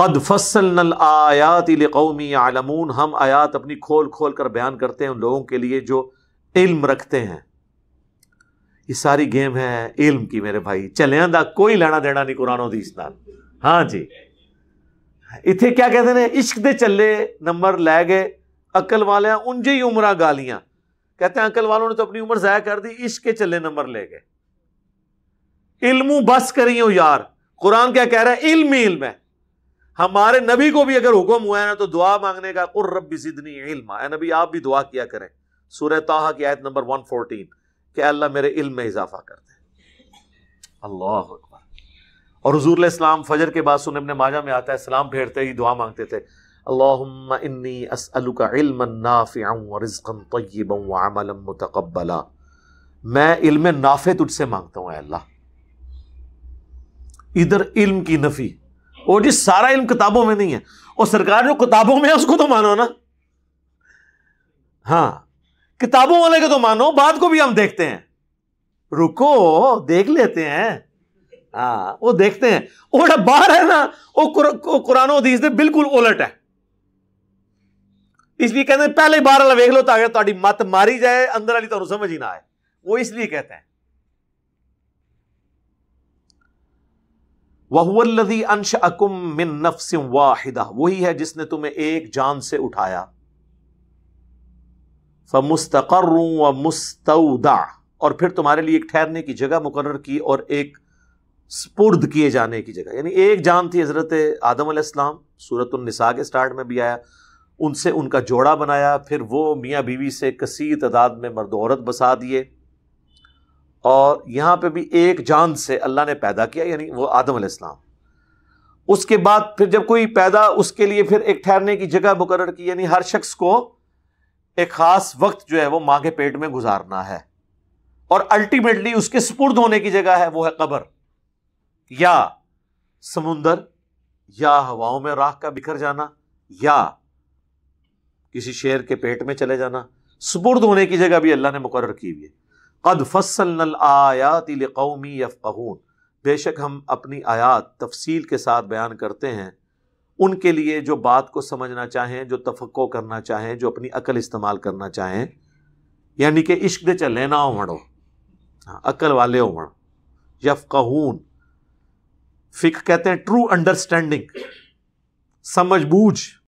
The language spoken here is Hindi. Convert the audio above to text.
कद फसल आयात कौमी आलमून हम आयात अपनी खोल खोल कर बयान करते हैं उन लोगों के लिए जो इल्म रखते हैं ये सारी गेम है इल्म की मेरे भाई चलें का कोई लेना देना नहीं कुरान हदीस नाल हाँ जी इतने क्या कहते हैं इश्क दे चले नंबर लै गए अकल वाले उंजे ही उम्र गालियां कहते हैं अकल वालों ने तो अपनी उम्र ज़ाया कर दी इश्क के चले नंबर ले गए इल्मू बस करिए यार कुरान क्या कह रहा है इल्म ही इल्म है हमारे नबी को भी अगर हुक्म हुआ है ना तो दुआ मांगने का कुर रब जिदनी इल्मा नबी आप भी दुआ किया करें सूर्य ताहा की आयत नंबर 114 कि अल्लाह मेरे इल्म में इजाफा कर दे अल्लाह और हजूर इस्लाम फजर के बाद सुन अपने माजा में आता है सलाम फेरते ही दुआ मांगते थे अल्लाह मैं इल्म नाफे तुझसे मांगता हूँ अल्लाह इधर इल्म की नफ़ी और ये सारा इन किताबों में नहीं है और सरकार जो किताबों में है उसको तो मानो ना हाँ किताबों वाले को तो मानो बाद को भी हम देखते हैं रुको देख लेते हैं हाँ वो देखते हैं ओड़ा बाहर है ना वो कुरान हदीस दे बिल्कुल उलट है इसलिए कहते हैं पहले बार वाला देख लो तो ताकि मत मारी जाए अंदर वाली तो समझ ही ना आए वो इसलिए कहते हैं वहुअल्लदी वाहिदा वही है जिसने तुम्हें एक जान से उठाया फमुस्तकर व मुस्तौदा और फिर तुम्हारे लिए एक ठहरने की जगह मुकर की और एक स्पुर्द किए जाने की जगह यानी एक जान थी हज़रत आदम आसमाम सूरत निसा के स्टार्ट में भी आया उनसे उनका जोड़ा बनाया फिर वो मियाँ बीवी से कसी तादाद में मर्द औरत बसा दिए और यहाँ पे भी एक जान से अल्लाह ने पैदा किया यानी वो आदम इस्लाम उसके बाद फिर जब कोई पैदा उसके लिए फिर एक ठहरने की जगह मुकर की यानी हर शख्स को एक ख़ास वक्त जो है वो माँ के पेट में गुजारना है और अल्टीमेटली उसके सुपुर्द होने की जगह है वो है कबर या समुंदर या हवाओं में राख का बिखर जाना या किसी शेर के पेट में चले जाना सुपुर्द होने की जगह भी अल्लाह ने मुकर की हुई है कद फसल आयात कौमी यफ़ून बेशक हम अपनी आयात तफसील के साथ बयान करते हैं उनके लिए जो बात को समझना चाहें जो तफक्को करना चाहें जो अपनी अकल इस्तेमाल करना चाहें यानी कि इश्क दे चले ना हो हाँ, अकल वाले हो कहून फ़िक कहते हैं ट्रू अंडरस्टैंडिंग समझ बूझ